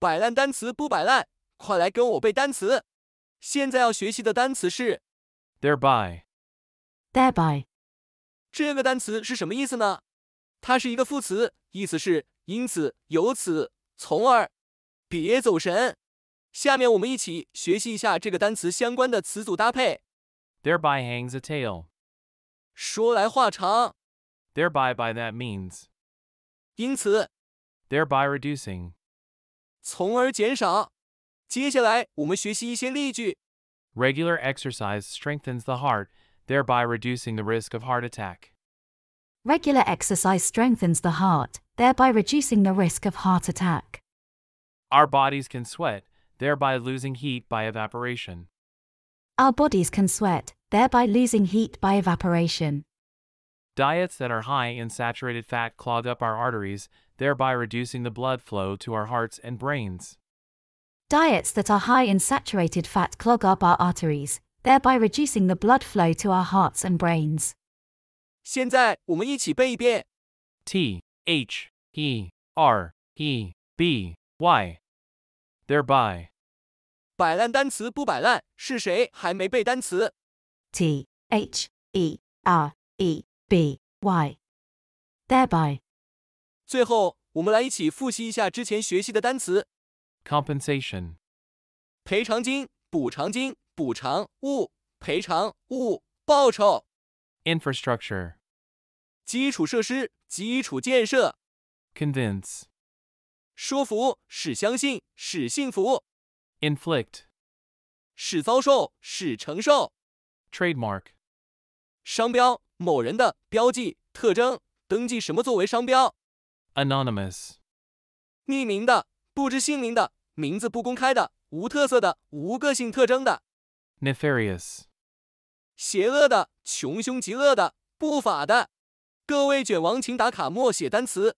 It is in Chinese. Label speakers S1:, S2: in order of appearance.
S1: 摆烂单词不摆烂，快来跟我背单词！现在要学习的单词是 “thereby”。“thereby” 这个单词是什么意思呢？它是一个副词，意思是因此、由此、从而。别走神，下面我们一起学习一下这个单词相关的词组搭配。“thereby hangs a tale”，说来话长。“thereby”
S2: by that means，因此。“thereby reducing”。从而减少。接下来我们学习一些例句。Regular exercise strengthens the heart, thereby reducing the risk of heart attack.
S3: Regular exercise strengthens the heart, thereby reducing the risk of heart attack.
S2: Our bodies can sweat, thereby losing heat by evaporation.
S3: Our bodies can sweat, thereby losing heat by evaporation.
S2: Diets that are high in saturated fat clog up our arteries, thereby reducing the blood flow to our hearts and brains.
S3: Diets that are high in saturated fat clog up our arteries, thereby reducing the blood flow to our hearts and brains.
S1: 现在我们一起背一遍。T H E R E B Y
S2: thereby
S1: 摆烂单词不摆烂，是谁还没背单词？T H T H E R E.
S3: By
S2: thereby，
S1: 最后我们来一起复习一下之前学习的单词。Compensation，赔偿金、补偿金、补偿物、赔偿物、报酬。Infrastructure，基础设施、基础建设。Convince，说服、使相信、使幸福 Inflict，使遭受、使承受。Trademark。商标，某人的标记特征，登记什么作为商标？Anonymous，匿名的，不知姓名的，名字不公开的，无特色的，无个性特征的。
S2: Nefarious，
S1: 邪恶的，穷凶极恶的，不法的。各位卷王，请打卡默写单词。